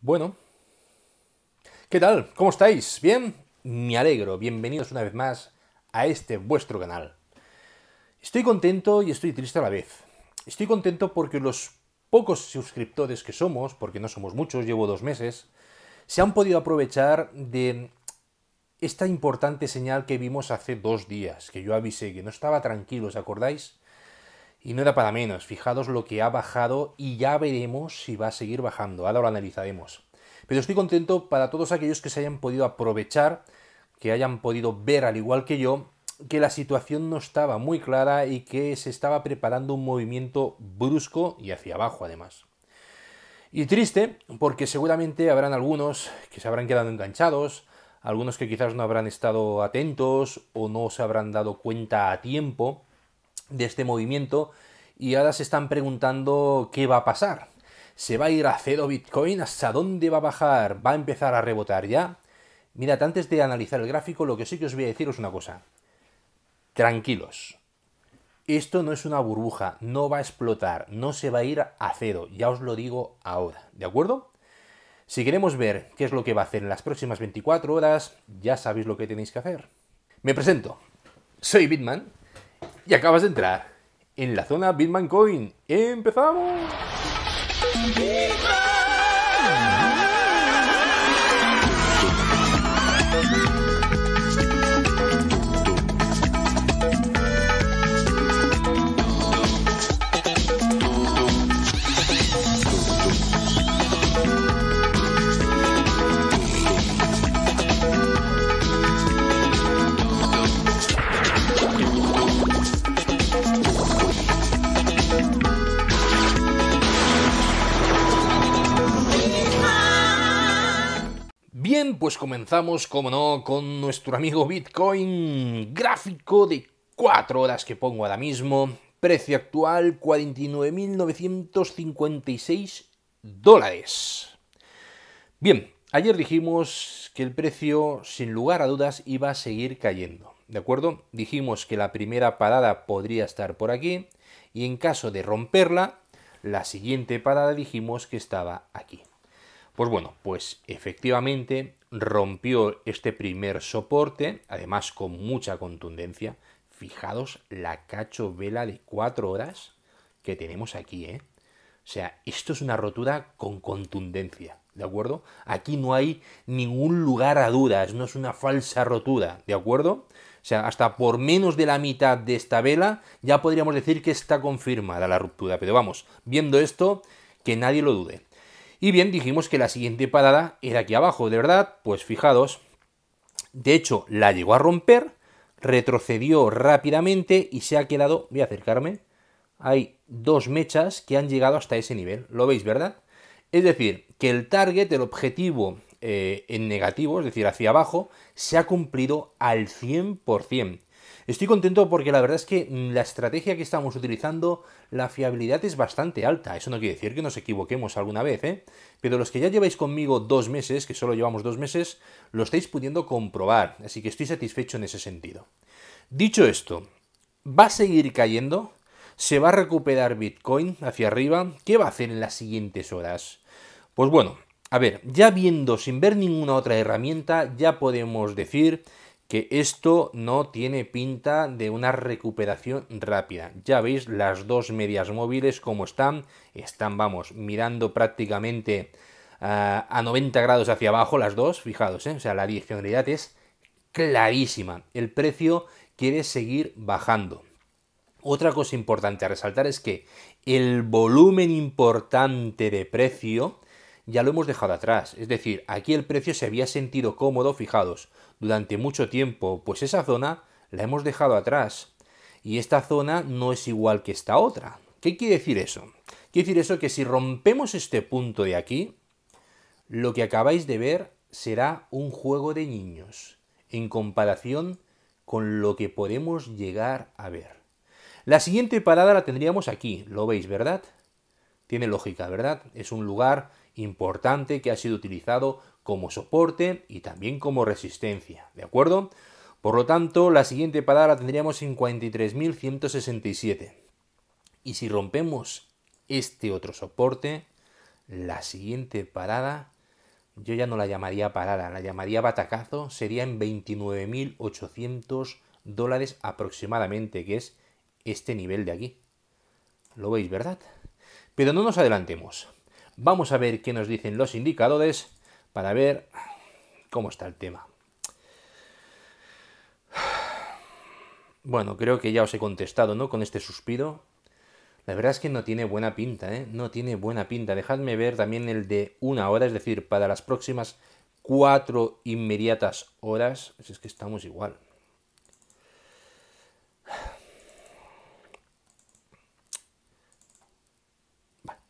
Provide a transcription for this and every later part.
Bueno, ¿qué tal? ¿Cómo estáis? ¿Bien? Me alegro, bienvenidos una vez más a este vuestro canal. Estoy contento y estoy triste a la vez. Estoy contento porque los pocos suscriptores que somos, porque no somos muchos, llevo dos meses, se han podido aprovechar de esta importante señal que vimos hace dos días, que yo avisé que no estaba tranquilo, ¿os acordáis? Y no era para menos, fijados lo que ha bajado y ya veremos si va a seguir bajando, ahora lo analizaremos. Pero estoy contento para todos aquellos que se hayan podido aprovechar, que hayan podido ver al igual que yo, que la situación no estaba muy clara y que se estaba preparando un movimiento brusco y hacia abajo además. Y triste, porque seguramente habrán algunos que se habrán quedado enganchados, algunos que quizás no habrán estado atentos o no se habrán dado cuenta a tiempo, de este movimiento y ahora se están preguntando qué va a pasar. ¿Se va a ir a cero Bitcoin? ¿Hasta dónde va a bajar? ¿Va a empezar a rebotar ya? Mirad, antes de analizar el gráfico, lo que sí que os voy a decir es una cosa. Tranquilos. Esto no es una burbuja, no va a explotar, no se va a ir a cero, ya os lo digo ahora, ¿de acuerdo? Si queremos ver qué es lo que va a hacer en las próximas 24 horas, ya sabéis lo que tenéis que hacer. Me presento, soy Bitman, y acabas de entrar en la zona Bitman Coin. ¡Empezamos! pues comenzamos, como no, con nuestro amigo Bitcoin. Gráfico de 4 horas que pongo ahora mismo. Precio actual 49.956 dólares. Bien, ayer dijimos que el precio, sin lugar a dudas, iba a seguir cayendo. ¿De acuerdo? Dijimos que la primera parada podría estar por aquí y en caso de romperla, la siguiente parada dijimos que estaba aquí. Pues bueno, pues efectivamente rompió este primer soporte, además con mucha contundencia. Fijados la cacho vela de 4 horas que tenemos aquí, ¿eh? O sea, esto es una rotura con contundencia, ¿de acuerdo? Aquí no hay ningún lugar a dudas, no es una falsa rotura, ¿de acuerdo? O sea, hasta por menos de la mitad de esta vela ya podríamos decir que está confirmada la ruptura, pero vamos, viendo esto, que nadie lo dude. Y bien, dijimos que la siguiente parada era aquí abajo, de verdad, pues fijados. De hecho, la llegó a romper, retrocedió rápidamente y se ha quedado, voy a acercarme, hay dos mechas que han llegado hasta ese nivel, lo veis, ¿verdad? Es decir, que el target, el objetivo eh, en negativo, es decir, hacia abajo, se ha cumplido al 100%. Estoy contento porque la verdad es que mm, la estrategia que estamos utilizando, la fiabilidad es bastante alta. Eso no quiere decir que nos equivoquemos alguna vez, ¿eh? Pero los que ya lleváis conmigo dos meses, que solo llevamos dos meses, lo estáis pudiendo comprobar. Así que estoy satisfecho en ese sentido. Dicho esto, ¿va a seguir cayendo? ¿Se va a recuperar Bitcoin hacia arriba? ¿Qué va a hacer en las siguientes horas? Pues bueno, a ver, ya viendo sin ver ninguna otra herramienta, ya podemos decir que esto no tiene pinta de una recuperación rápida. Ya veis las dos medias móviles como están. Están, vamos, mirando prácticamente eh, a 90 grados hacia abajo las dos. Fijados, eh, o sea, la direccionalidad es clarísima. El precio quiere seguir bajando. Otra cosa importante a resaltar es que el volumen importante de precio ya lo hemos dejado atrás. Es decir, aquí el precio se había sentido cómodo, fijados, durante mucho tiempo, pues esa zona la hemos dejado atrás. Y esta zona no es igual que esta otra. ¿Qué quiere decir eso? Quiere decir eso que si rompemos este punto de aquí, lo que acabáis de ver será un juego de niños, en comparación con lo que podemos llegar a ver. La siguiente parada la tendríamos aquí, lo veis, ¿verdad? Tiene lógica, ¿verdad? Es un lugar importante que ha sido utilizado como soporte y también como resistencia, ¿de acuerdo? Por lo tanto, la siguiente parada la tendríamos en 43.167. Y si rompemos este otro soporte, la siguiente parada, yo ya no la llamaría parada, la llamaría batacazo, sería en 29.800 dólares aproximadamente, que es este nivel de aquí. ¿Lo veis, verdad? Pero no nos adelantemos. Vamos a ver qué nos dicen los indicadores para ver cómo está el tema. Bueno, creo que ya os he contestado, ¿no? Con este suspiro. La verdad es que no tiene buena pinta, ¿eh? No tiene buena pinta. Dejadme ver también el de una hora, es decir, para las próximas cuatro inmediatas horas. es que estamos igual.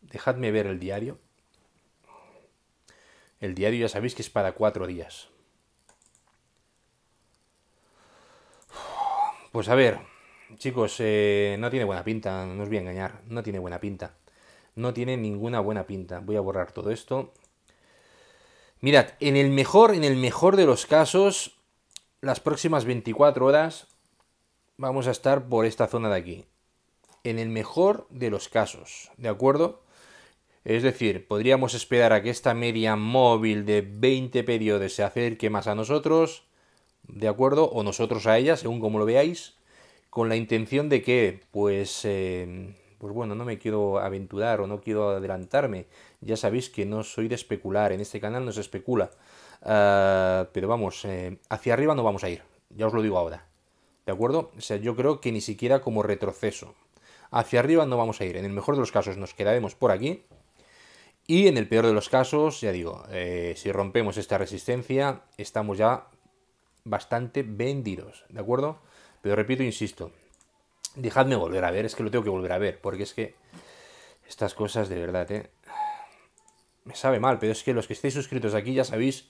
Dejadme ver el diario. El diario ya sabéis que es para cuatro días. Pues a ver, chicos, eh, no tiene buena pinta, no os voy a engañar, no tiene buena pinta. No tiene ninguna buena pinta. Voy a borrar todo esto. Mirad, en el mejor, en el mejor de los casos, las próximas 24 horas vamos a estar por esta zona de aquí. En el mejor de los casos, ¿de acuerdo? Es decir, podríamos esperar a que esta media móvil de 20 periodos se acerque más a nosotros, ¿de acuerdo? O nosotros a ella, según como lo veáis, con la intención de que, pues, em, pues bueno, no me quiero aventurar o no quiero adelantarme. Ya sabéis que no soy de especular, en este canal no se especula. Ah, pero vamos, eh, hacia arriba no vamos a ir, ya os lo digo ahora. ¿De acuerdo? O sea, yo creo que ni siquiera como retroceso. Hacia arriba no vamos a ir. En el mejor de los casos nos quedaremos por aquí y en el peor de los casos, ya digo, eh, si rompemos esta resistencia, estamos ya bastante vendidos, ¿de acuerdo? Pero repito, insisto, dejadme volver a ver, es que lo tengo que volver a ver, porque es que estas cosas de verdad, eh, Me sabe mal, pero es que los que estéis suscritos aquí ya sabéis,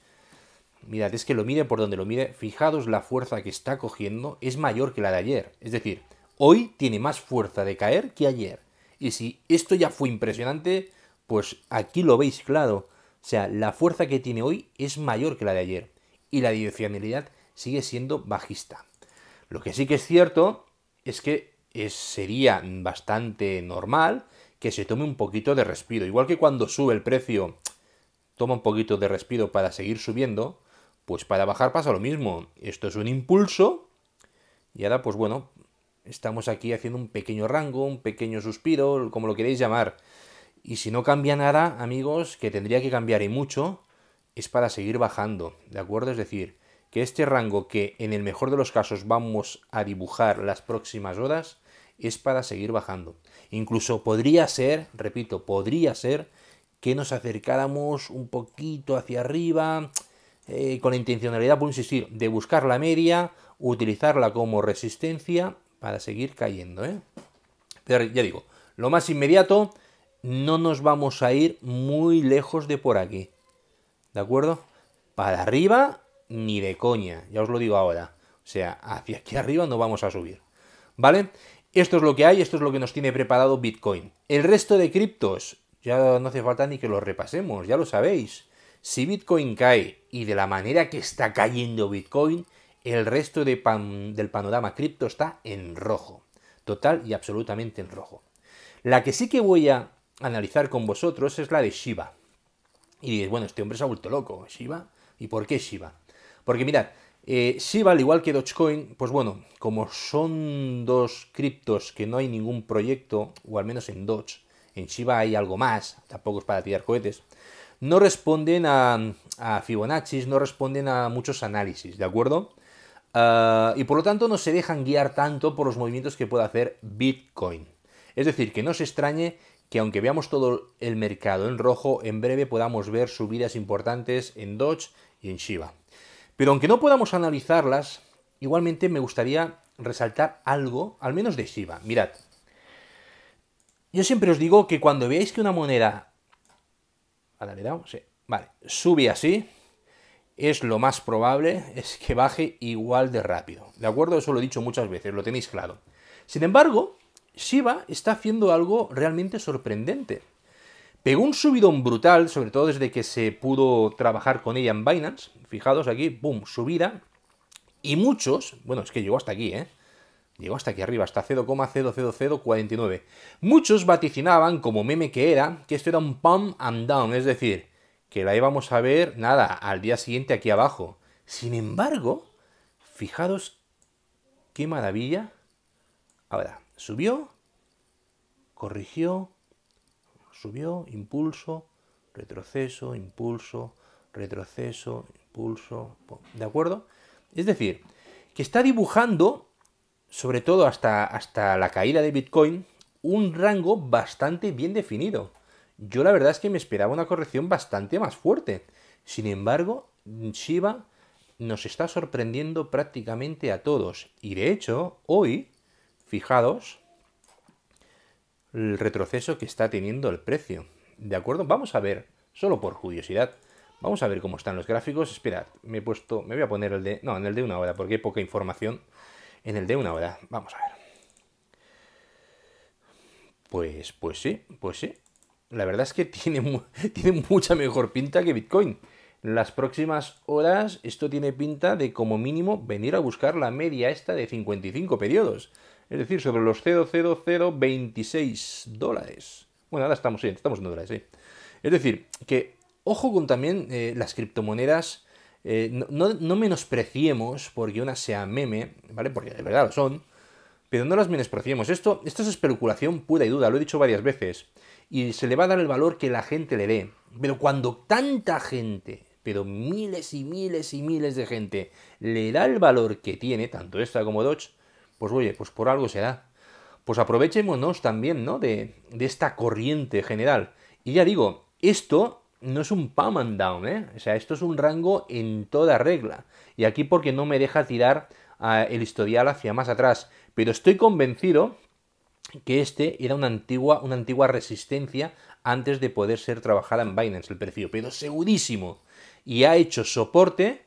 mirad, es que lo mire por donde lo mire, fijados la fuerza que está cogiendo es mayor que la de ayer, es decir, hoy tiene más fuerza de caer que ayer. Y si esto ya fue impresionante, pues aquí lo veis claro. O sea, la fuerza que tiene hoy es mayor que la de ayer y la direccionalidad sigue siendo bajista. Lo que sí que es cierto es que sería bastante normal que se tome un poquito de respiro. Igual que cuando sube el precio, toma un poquito de respiro para seguir subiendo, pues para bajar pasa lo mismo. Esto es un impulso y ahora pues bueno, estamos aquí haciendo un pequeño rango, un pequeño suspiro, como lo queréis llamar. Y si no cambia nada, amigos, que tendría que cambiar y mucho, es para seguir bajando, ¿de acuerdo? Es decir, que este rango que en el mejor de los casos vamos a dibujar las próximas horas es para seguir bajando. Incluso podría ser, repito, podría ser que nos acercáramos un poquito hacia arriba eh, con la intencionalidad, por insistir, de buscar la media, utilizarla como resistencia para seguir cayendo. ¿eh? Pero ya digo, lo más inmediato no nos vamos a ir muy lejos de por aquí. ¿De acuerdo? Para arriba, ni de coña, ya os lo digo ahora. O sea, hacia aquí arriba no vamos a subir. ¿Vale? Esto es lo que hay, esto es lo que nos tiene preparado Bitcoin. El resto de criptos, ya no hace falta ni que lo repasemos, ya lo sabéis. Si Bitcoin cae y de la manera que está cayendo Bitcoin, el resto del panorama cripto está en rojo. Total y absolutamente en rojo. La que sí que voy a analizar con vosotros es la de Shiba Y diréis, bueno, este hombre se ha vuelto loco, ¿Shiba? ¿Y por qué Shiba? Porque mirad, eh, Shiba, al igual que Dogecoin, pues bueno, como son dos criptos que no hay ningún proyecto, o al menos en Doge, en Shiba hay algo más, tampoco es para tirar cohetes, no responden a, Fibonacci, no responden a muchos análisis, ¿de acuerdo? Ah, y por lo tanto no se dejan guiar tanto por los movimientos que pueda hacer Bitcoin. Es decir, que no se extrañe que aunque veamos todo el mercado en rojo, en breve podamos ver subidas importantes en Dodge y en Shiba. Pero aunque no podamos analizarlas, igualmente me gustaría resaltar algo, al menos de Shiba. Mirad, yo siempre os digo que cuando veáis que una moneda... sube así, es lo más probable, es que baje igual de rápido. ¿De acuerdo? Eso lo he dicho muchas veces, lo tenéis claro. Sin embargo, Shiba está haciendo algo realmente sorprendente. Pegó un subidón brutal, sobre todo desde que se pudo trabajar con ella en Binance. Fijados aquí, boom, subida. Y muchos, bueno, es que llegó hasta aquí, ¿eh? Llegó hasta aquí arriba, hasta 0,00049. Muchos vaticinaban, como meme que era, que esto era un pump and down, es decir, que la íbamos a ver, nada, al día siguiente aquí abajo. Sin embargo, fijados qué maravilla. ver subió, corrigió, subió, impulso, retroceso, impulso, retroceso, impulso, ¿de acuerdo? Es decir, que está dibujando, sobre todo hasta, hasta la caída de Bitcoin, un rango bastante bien definido. Yo la verdad es que me esperaba una corrección bastante más fuerte. Sin embargo, Shiba nos está sorprendiendo prácticamente a todos. Y de hecho, hoy Fijados el retroceso que está teniendo el precio. ¿De acuerdo? Vamos a ver, solo por curiosidad, vamos a ver cómo están los gráficos. Esperad, me he puesto, me voy a poner el de, no, en el de una hora, porque hay poca información en el de una hora. Vamos a ver. Pues, pues sí, pues sí. La verdad es que tiene, tiene mucha mejor pinta que Bitcoin. En las próximas horas esto tiene pinta de como mínimo venir a buscar la media esta de 55 periodos es decir, sobre los 0,0026 dólares. Bueno, ahora estamos, bien, estamos en dólares, sí. Es decir, que ojo con también eh, las criptomonedas, eh, no, menospreciemos porque una sea meme, ¿vale? Porque de verdad lo son, pero no las menospreciemos. Esto, esto es especulación pura y duda, lo he dicho varias veces, y se le va a dar el valor que la gente le dé. Pero cuando tanta gente, pero miles y miles y miles de gente, le da el valor que tiene, tanto esta como Dodge, pues oye, pues por algo se da. Pues aprovechémonos también, ¿no? De, esta corriente general. Y ya digo, esto no es un palm and down, ¿eh? O sea, esto es un rango en toda regla. Y aquí porque no me deja tirar ah, el historial hacia más atrás. Pero estoy convencido que este era una antigua, una antigua resistencia antes de poder ser trabajada en Binance el precio, pero segurísimo. Y ha hecho soporte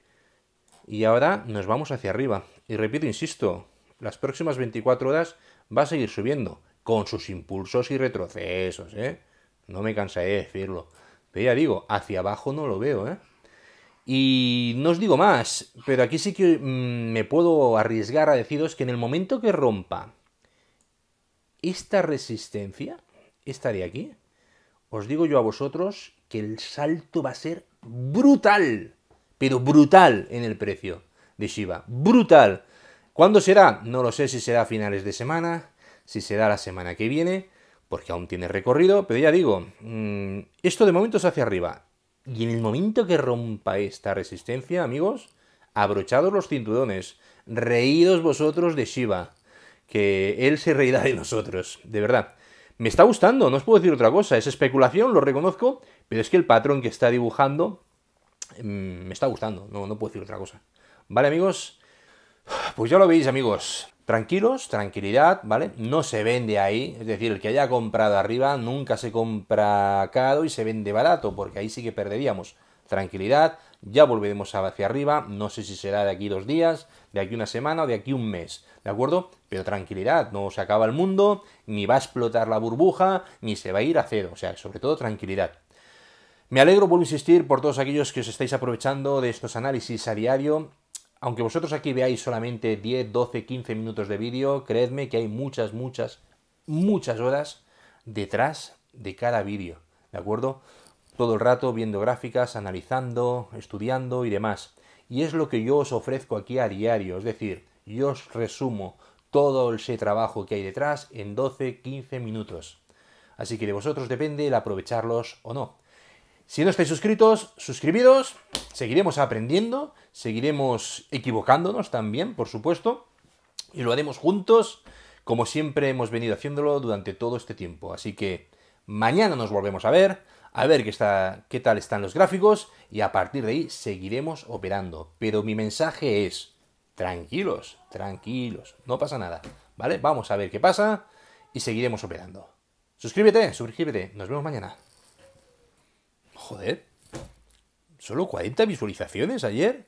y ahora nos vamos hacia arriba. Y repito, insisto, las próximas 24 horas va a seguir subiendo, con sus impulsos y retrocesos, ¿eh? No me cansaré de decirlo. Pero ya digo, hacia abajo no lo veo, ¿eh? Y no os digo más, pero aquí sí que mm, me puedo arriesgar a deciros que en el momento que rompa esta resistencia, esta de aquí, os digo yo a vosotros que el salto va a ser brutal, pero brutal en el precio de Shiba. Brutal. ¿Cuándo será? No lo sé si será a finales de semana, si será la semana que viene, porque aún tiene recorrido, pero ya digo, mm, esto de momento es hacia arriba. Y en el momento que rompa esta resistencia, amigos, abrochados los cinturones, reídos vosotros de Shiva, que él se reirá de nosotros, de verdad. Me está gustando, no os puedo decir otra cosa, es especulación, lo reconozco, pero es que el patrón que está dibujando mm, me está gustando, no, no puedo decir otra cosa. Vale amigos, pues ya lo veis, amigos. Tranquilos, tranquilidad, ¿vale? No se vende ahí, es decir, el que haya comprado arriba nunca se compra caro y se vende barato, porque ahí sí que perderíamos. Tranquilidad, ya volveremos hacia arriba, no sé si será de aquí dos días, de aquí una semana o de aquí un mes, ¿de acuerdo? Pero tranquilidad, no se acaba el mundo, ni va a explotar la burbuja, ni se va a ir a cero, o sea, sobre todo tranquilidad. Me alegro, vuelvo a insistir, por todos aquellos que os estáis aprovechando de estos análisis a diario aunque vosotros aquí veáis solamente 10, 12, 15 minutos de vídeo, creedme que hay muchas, muchas, muchas horas detrás de cada vídeo, ¿de acuerdo? Todo el rato viendo gráficas, analizando, estudiando y demás. Y es lo que yo os ofrezco aquí a diario, es decir, yo os resumo todo ese trabajo que hay detrás en 12-15 minutos. Así que de vosotros depende el aprovecharlos o no. Si no estáis suscritos, suscribidos, seguiremos aprendiendo, seguiremos equivocándonos también, por supuesto, y lo haremos juntos, como siempre hemos venido haciéndolo durante todo este tiempo. Así que mañana nos volvemos a ver, a ver qué, está, qué tal están los gráficos, y a partir de ahí seguiremos operando. Pero mi mensaje es, tranquilos, tranquilos, no pasa nada, ¿vale? Vamos a ver qué pasa y seguiremos operando. Suscríbete, suscríbete, nos vemos mañana. Joder. Solo 40 visualizaciones ayer.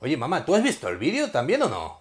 Oye, mamá, ¿tú has visto el vídeo también o no?